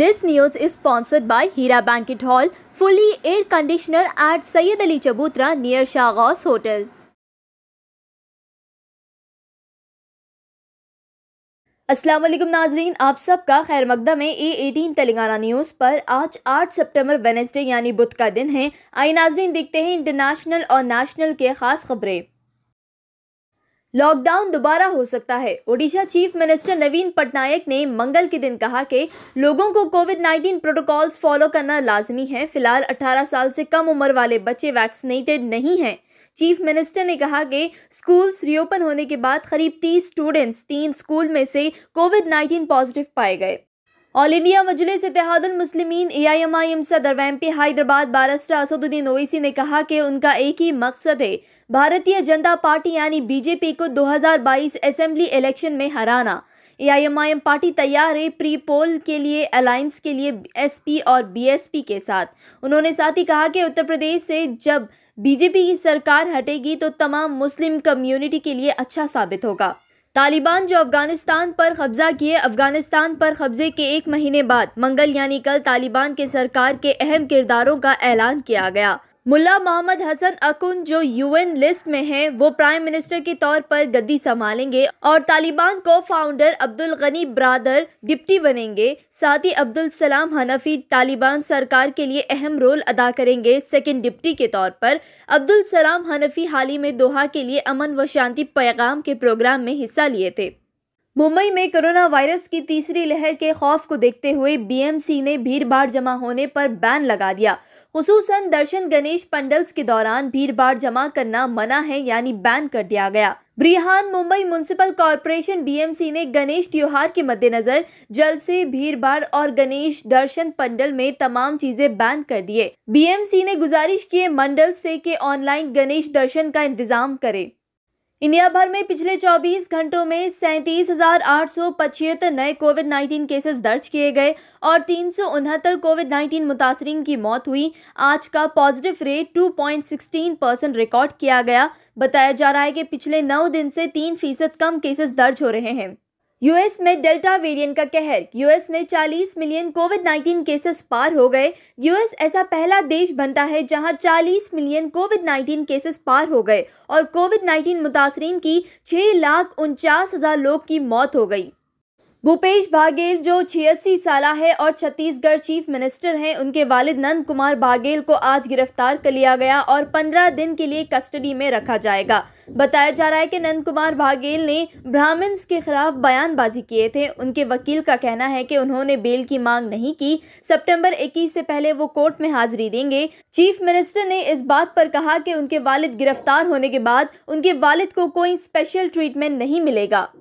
this news is sponsored by Heera banquet hall fully air conditioner at Syed Ali Chabutra near शाहगास hotel Aslam नाजरीन आप सबका खैर मकदम है ए एटीन तेलंगाना न्यूज़ पर आज आठ सेप्टेम्बर वेनेसडे यानी बुध का दिन है आई नाजरीन देखते हैं इंटरनेशनल और नेशनल के खास खबरें लॉकडाउन दोबारा हो सकता है ओडिशा चीफ मिनिस्टर नवीन पटनायक ने मंगल के दिन कहा कि लोगों को कोविड 19 प्रोटोकॉल्स फॉलो करना लाजमी है फिलहाल 18 साल से कम उम्र वाले बच्चे वैक्सीनेटेड नहीं हैं चीफ मिनिस्टर ने कहा कि स्कूल्स रीओपन होने के बाद करीब 30 स्टूडेंट्स तीन स्कूल में से कोविड 19 पॉजिटिव पाए गए ऑल इंडिया मजलिस इतिहादुल आई एम सदर MP Hyderabad barrister Asaduddin Owaisi ने कहा कि उनका एक ही मकसद है भारतीय जनता पार्टी यानी बीजेपी को 2022 असेंबली इलेक्शन में हराना A I I M M party तैयार है प्री पोल के लिए अलायंस के लिए एसपी और बीएसपी के साथ उन्होंने साथ ही कहा कि उत्तर प्रदेश से जब बीजेपी की सरकार हटेगी तो तमाम मुस्लिम कम्युनिटी के लिए अच्छा साबित होगा तालिबान जो अफगानिस्तान पर कब्जा किए अफगानिस्तान पर कब्जे के एक महीने बाद मंगल यानी कल तालिबान के सरकार के अहम किरदारों का ऐलान किया गया मुल्ला मोहम्मद हसन अकुन जो यूएन लिस्ट में हैं वो प्राइम मिनिस्टर के तौर पर गद्दी संभालेंगे और तालिबान को फाउंडर अब्दुल गनी ब्रादर डिप्टी बनेंगे साथ ही अब्दुल सलाम हनफी तालिबान सरकार के लिए अहम रोल अदा करेंगे सेकंड डिप्टी के तौर पर अब्दुल सलाम हनफी हाल ही में दोहा के लिए अमन व शांति पैगाम के प्रोग्राम में हिस्सा लिए थे मुंबई में कोरोना वायरस की तीसरी लहर के खौफ को देखते हुए बीएमसी ने भीड़ भाड़ जमा होने पर बैन लगा दिया खसूस दर्शन गणेश पंडल्स के दौरान भीड़ भाड़ जमा करना मना है यानी बैन कर दिया गया Brihanmumbai municipal corporation BMC ने गणेश त्योहार के मद्देनजर जल से भीड़ भाड़ और गणेश दर्शन पंडल में तमाम चीजें बैन कर दिए बीएमसी ने गुजारिश किए मंडल से के ऑनलाइन गणेश दर्शन का इंतजाम करे इंडिया भर में पिछले 24 घंटों में सैंतीस नए कोविड 19 केसेस दर्ज किए गए और तीन कोविड 19 मुतासरी की मौत हुई आज का पॉजिटिव रेट 2.16 परसेंट रिकॉर्ड किया गया बताया जा रहा है कि पिछले नौ दिन से तीन फीसद कम केसेस दर्ज हो रहे हैं यूएस में डेल्टा वेरिएंट का कहर यूएस में 40 मिलियन कोविड 19 केसेस पार हो गए यूएस ऐसा पहला देश बनता है जहां 40 मिलियन कोविड 19 केसेस पार हो गए और कोविड 19 मुतासरीन की छः लाख उनचास हज़ार लोग की मौत हो गई भूपेश बाघेल जो छियासी साल है और छत्तीसगढ़ चीफ मिनिस्टर हैं उनके वालिद नंद कुमार बाघेल को आज गिरफ्तार कर लिया गया और पंद्रह दिन के लिए कस्टडी में रखा जाएगा बताया जा रहा है कि नंद कुमार बाघेल ने ब्राह्मण्स के खिलाफ बयानबाजी किए थे उनके वकील का कहना है कि उन्होंने बेल की मांग नहीं की सितंबर 21 से पहले वो कोर्ट में हाजिरी देंगे चीफ मिनिस्टर ने इस बात पर कहा कि उनके वालिद गिरफ्तार होने के बाद उनके वालिद को कोई स्पेशल ट्रीटमेंट नहीं मिलेगा